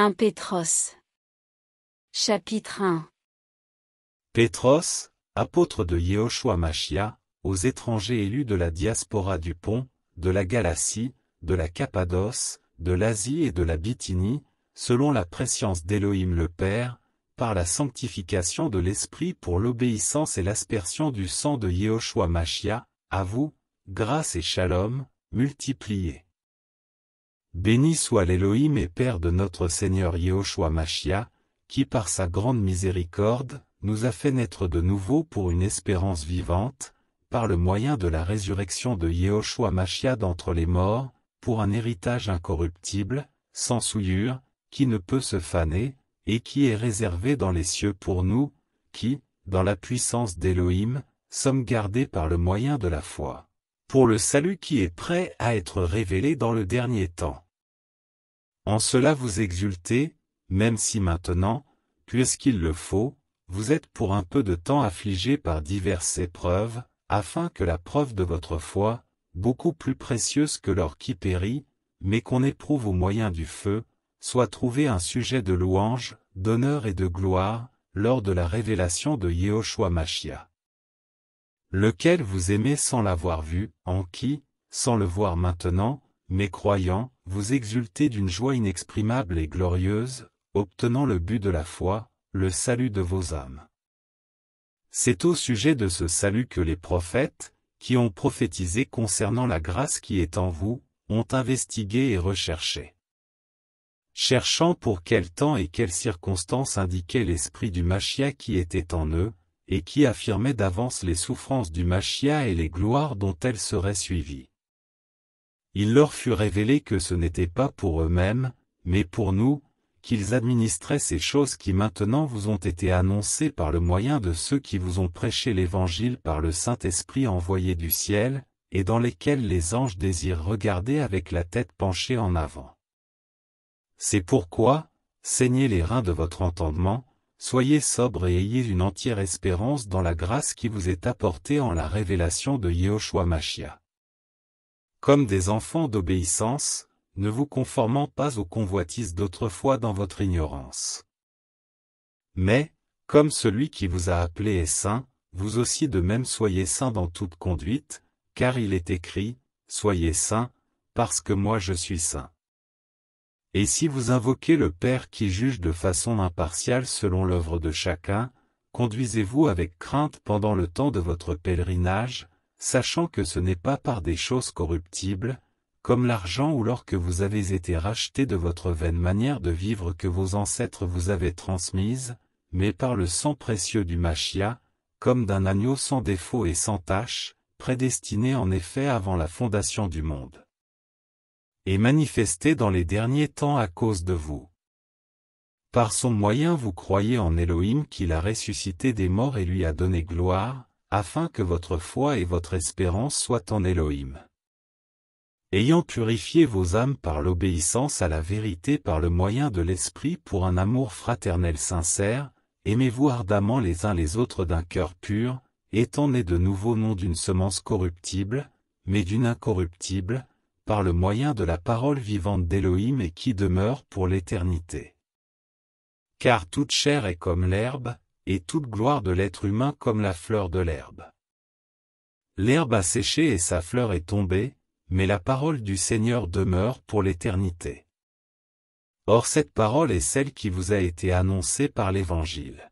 1 Pétros Chapitre 1 Pétros, apôtre de Yehoshua Machia, aux étrangers élus de la diaspora du Pont, de la Galatie, de la Cappadoce, de l'Asie et de la Bithynie, selon la préscience d'Élohim le Père, par la sanctification de l'Esprit pour l'obéissance et l'aspersion du sang de Yehoshua Machia, à vous, grâce et shalom, multipliez. Béni soit l'Élohim et Père de notre Seigneur Yehoshua Machia, qui par sa grande miséricorde, nous a fait naître de nouveau pour une espérance vivante, par le moyen de la résurrection de Yehoshua Machia d'entre les morts, pour un héritage incorruptible, sans souillure, qui ne peut se faner, et qui est réservé dans les cieux pour nous, qui, dans la puissance d'Élohim, sommes gardés par le moyen de la foi pour le salut qui est prêt à être révélé dans le dernier temps. En cela vous exultez, même si maintenant, puisqu'il le faut, vous êtes pour un peu de temps affligé par diverses épreuves, afin que la preuve de votre foi, beaucoup plus précieuse que l'or qui périt, mais qu'on éprouve au moyen du feu, soit trouvée un sujet de louange, d'honneur et de gloire, lors de la révélation de Yehoshua Mashiach lequel vous aimez sans l'avoir vu, en qui, sans le voir maintenant, mais croyant, vous exultez d'une joie inexprimable et glorieuse, obtenant le but de la foi, le salut de vos âmes. C'est au sujet de ce salut que les prophètes, qui ont prophétisé concernant la grâce qui est en vous, ont investigué et recherché. Cherchant pour quel temps et quelles circonstances indiquait l'esprit du Machia qui était en eux, et qui affirmait d'avance les souffrances du Machia et les gloires dont elles seraient suivies. Il leur fut révélé que ce n'était pas pour eux-mêmes, mais pour nous, qu'ils administraient ces choses qui maintenant vous ont été annoncées par le moyen de ceux qui vous ont prêché l'Évangile par le Saint-Esprit envoyé du ciel, et dans lesquels les anges désirent regarder avec la tête penchée en avant. C'est pourquoi, saignez les reins de votre entendement, Soyez sobre et ayez une entière espérance dans la grâce qui vous est apportée en la révélation de Yehoshua Mashiach. Comme des enfants d'obéissance, ne vous conformant pas aux convoitises d'autrefois dans votre ignorance. Mais, comme celui qui vous a appelé est saint, vous aussi de même soyez saints dans toute conduite, car il est écrit, Soyez saints, parce que moi je suis saint. Et si vous invoquez le Père qui juge de façon impartiale selon l'œuvre de chacun, conduisez-vous avec crainte pendant le temps de votre pèlerinage, sachant que ce n'est pas par des choses corruptibles, comme l'argent ou l'or que vous avez été racheté de votre vaine manière de vivre que vos ancêtres vous avaient transmise, mais par le sang précieux du Machia, comme d'un agneau sans défaut et sans tache, prédestiné en effet avant la fondation du monde et manifesté dans les derniers temps à cause de vous. Par son moyen vous croyez en Elohim qu'il a ressuscité des morts et lui a donné gloire, afin que votre foi et votre espérance soient en Elohim. Ayant purifié vos âmes par l'obéissance à la vérité par le moyen de l'Esprit pour un amour fraternel sincère, aimez-vous ardemment les uns les autres d'un cœur pur, étant né de nouveau non d'une semence corruptible, mais d'une incorruptible, par le moyen de la parole vivante d'Élohim et qui demeure pour l'éternité. Car toute chair est comme l'herbe, et toute gloire de l'être humain comme la fleur de l'herbe. L'herbe a séché et sa fleur est tombée, mais la parole du Seigneur demeure pour l'éternité. Or cette parole est celle qui vous a été annoncée par l'Évangile.